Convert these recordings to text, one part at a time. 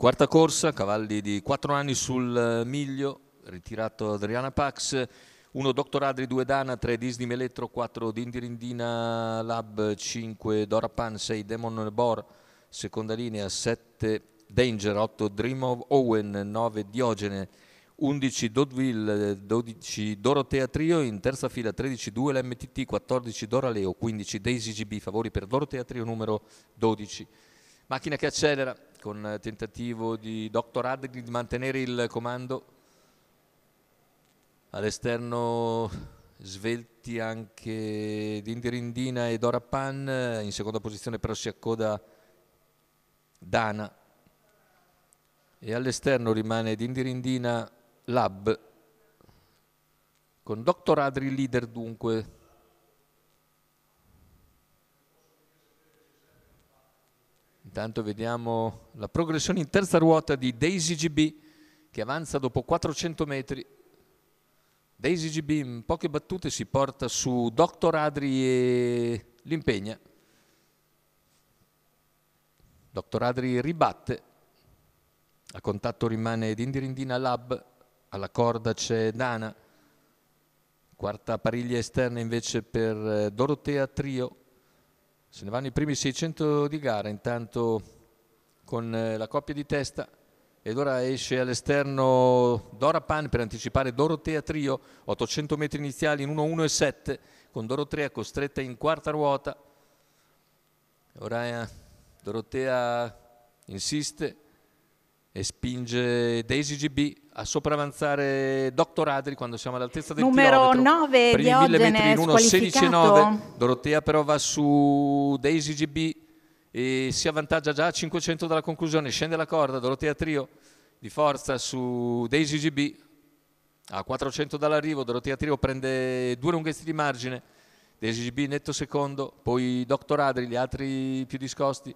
Quarta corsa, cavalli di 4 anni sul eh, miglio, ritirato Adriana Pax, 1 Dr. Adri, 2 Dana, 3 Disney Meletro, 4 Dindirindina Lab, 5 Dora Pan, 6 Demon Bor, seconda linea, 7 Danger, 8 Dream of Owen, 9 Diogene, 11 Dodville, 12 Dorotea Trio, in terza fila 13 2 l'MTT, 14 Dora Leo, 15 Daisy GB, favori per Dorotea Trio numero 12. Macchina che accelera, con tentativo di Dr. Adri di mantenere il comando all'esterno svelti anche Dindirindina e Dora Pan in seconda posizione però si accoda Dana e all'esterno rimane Dindirindina Lab con Dr. Adri leader dunque Intanto vediamo la progressione in terza ruota di Daisy GB che avanza dopo 400 metri. Daisy GB in poche battute si porta su Dr. Adri e l'impegna. Dr. Adri ribatte, a contatto rimane Dindirindina Lab, alla corda c'è Dana, quarta pariglia esterna invece per eh, Dorotea Trio, se ne vanno i primi 600 di gara, intanto con eh, la coppia di testa ed ora esce all'esterno Dora Pan per anticipare Dorotea Trio, 800 metri iniziali in 1-1-7 con Dorotea costretta in quarta ruota. Ora eh, Dorotea insiste, e spinge Daisy GB a sopravanzare Dr. Adri quando siamo all'altezza del numero chilometro. 9 per Diogene in 1, Dorotea però va su Daisy GB e si avvantaggia già a 500 dalla conclusione scende la corda Dorotea Trio di forza su Daisy GB a 400 dall'arrivo Dorotea Trio prende due lunghezze di margine Daisy GB netto secondo poi Dr. Adri gli altri più discosti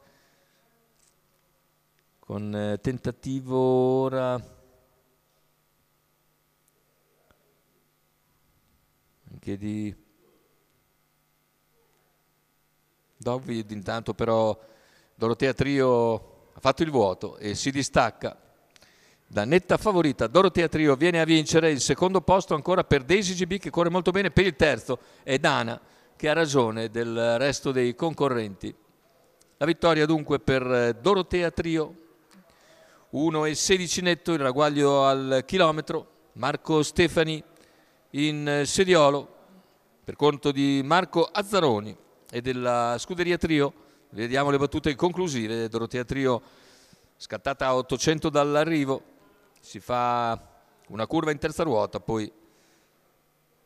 con eh, tentativo ora anche di Dovid intanto però Dorotea Trio ha fatto il vuoto e si distacca da netta favorita Dorotea Trio viene a vincere il secondo posto ancora per Daisy GB che corre molto bene per il terzo è Dana che ha ragione del resto dei concorrenti la vittoria dunque per eh, Dorotea Trio 1,16 netto il raguaglio al chilometro, Marco Stefani in eh, sediolo per conto di Marco Azzaroni e della Scuderia Trio. Vediamo le battute conclusive, Dorotea Trio scattata a 800 dall'arrivo, si fa una curva in terza ruota, poi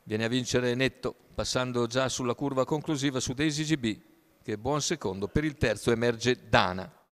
viene a vincere netto passando già sulla curva conclusiva su Daisy GB che buon secondo, per il terzo emerge Dana.